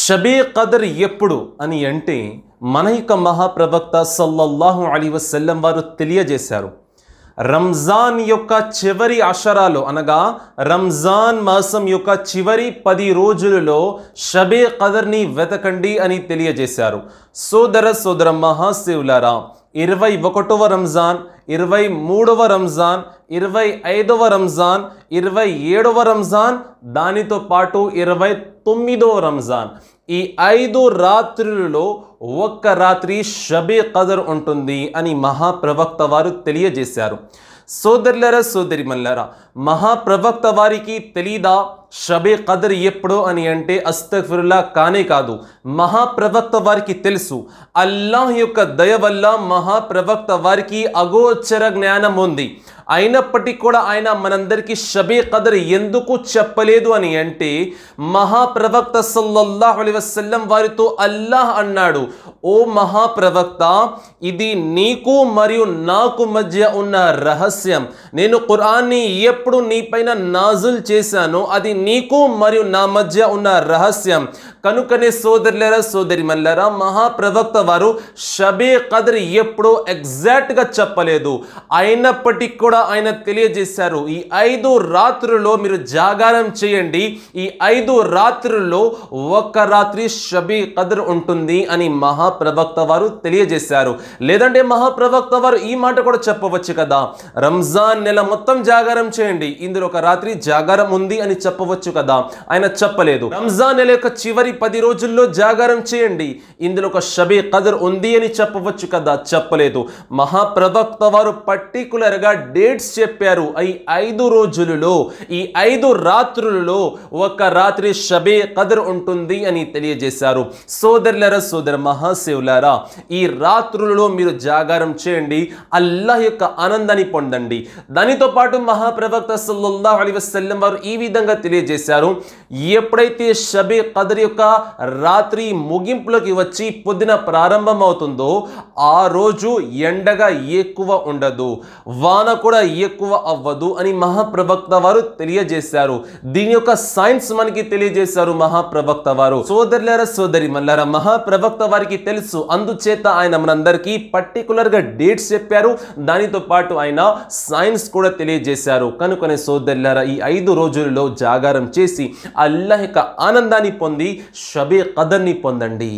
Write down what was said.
షబే కదర్ ఎప్పుడు అని అంటే మన యొక్క మహాప్రవక్త సల్లల్లాహు అలీ వసల్లం వారు తెలియజేశారు రంజాన్ యొక్క చివరి అషరాలు అనగా రంజాన్ మాసం యొక్క చివరి పది రోజులలో షబే కదర్ని వెతకండి అని తెలియజేశారు సోదర సోదర మహాశివులారా ఇరవై ఒకటవ రంజాన్ 23వ రంజాన్ 25వ రంజాన్ 27వ రంజాన్ దానితో పాటు 29వ రంజాన్ ఈ ఐదు రాత్రులలో ఒక రాత్రి షబి ఖద్రుంటుంది అని మహాప్రవక్త వారు తెలియజేశారు సోదరులరా సోదరిమల్లారా మహాప్రవక్త వారికి తెలీదా షబే కదర్ ఎప్పుడో అని అంటే అస్తఫిరులా కానే కాదు మహాప్రవక్త వారికి తెలుసు అల్లాహ్ యొక్క దయ వల్ల మహాప్రవక్త వారికి అగోచర జ్ఞానం ఉంది అయినప్పటికీ కూడా ఆయన మనందరికీ షబే కదర్ ఎందుకు చెప్పలేదు అని అంటే మహాప్రవక్త సల్లల్లాహు అలీ వసల్లం వారితో అల్లాహ్ అన్నాడు ఓ మహాప్రవక్త ఇది నీకు మరియు నాకు మధ్య ఉన్న రహస్యం నేను ఖురాన్ని ఎప్పుడు నీ పైన నాజుల్ చేశానో అది నీకు మరియు నా మధ్య ఉన్న రహస్యం కనుకనే సోదరులరా సోదరి మల్లరా మహాప్రవక్త వారు షబే కదర్ ఎప్పుడూ ఎగ్జాక్ట్గా చెప్పలేదు అయినప్పటికీ కూడా ఆయన తెలియజేశారు ఈ ఐదు రాత్రుల్లో మీరు జాగారం చేయండి ఈ ఐదు రాత్రుల్లో ఒక్క రాత్రి షబే కదర్ ఉంటుంది అని మహా మహాప్రవక్త వారు తెలియజేశారు లేదంటే మహాప్రవక్త వారు ఈ మాట కూడా చెప్పవచ్చు కదా రంజాన్ నెల మొత్తం జాగారం చేయండి ఇందులో ఒక రాత్రి జాగారం ఉంది అని చెప్పవచ్చు కదా ఆయన చెప్పలేదు రంజాన్ నెల యొక్క చివరి పది రోజుల్లో జాగారం చేయండి ఇందులో ఒక షబీ కదర్ ఉంది అని చెప్పవచ్చు కదా చెప్పలేదు మహాప్రవక్త వారు పర్టికులర్ గా డేట్స్ చెప్పారు ఈ ఐదు రోజులలో ఈ ఐదు రాత్రులలో ఒక రాత్రి షబే కదర్ ఉంటుంది అని తెలియజేశారు సోదరులరా సోదర మహా సేవులారా ఈ రాత్రులలో మీరు జాగారం చేయండి అల్లాహ్ యొక్క ఆనందాన్ని పొందండి దానితో పాటు మహాప్రవక్త సల్లల్లాహు అలీ వసల్లం వారు ఈ విధంగా తెలియజేశారు ఎప్పుడైతే షబే కదర్ యొక్క రాత్రి ముగింపులోకి వచ్చి పొద్దున ప్రారంభం అవుతుందో ఆ రోజు ఎండగా ఎక్కువ ఉండదు వాన కూడా ఎక్కువ అవ్వదు అని మహాప్రవక్త వారు తెలియజేశారు దీని యొక్క సైన్స్ మనకి తెలియజేశారు మహాప్రవక్త వారు సోదరులారా సోదరి మల్లారా మహాప్రవక్త వారికి తెలుసు అందుచేత ఆయన మనందరికీ పర్టికులర్గా డేట్స్ చెప్పారు దానితో పాటు ఆయన సైన్స్ కూడా తెలియజేశారు కనుకనే సోదరులారా ఈ ఐదు రోజులలో జాగారం చేసి అల్లహిక ఆనందాన్ని పొంది షబే కదర్ని పొందండి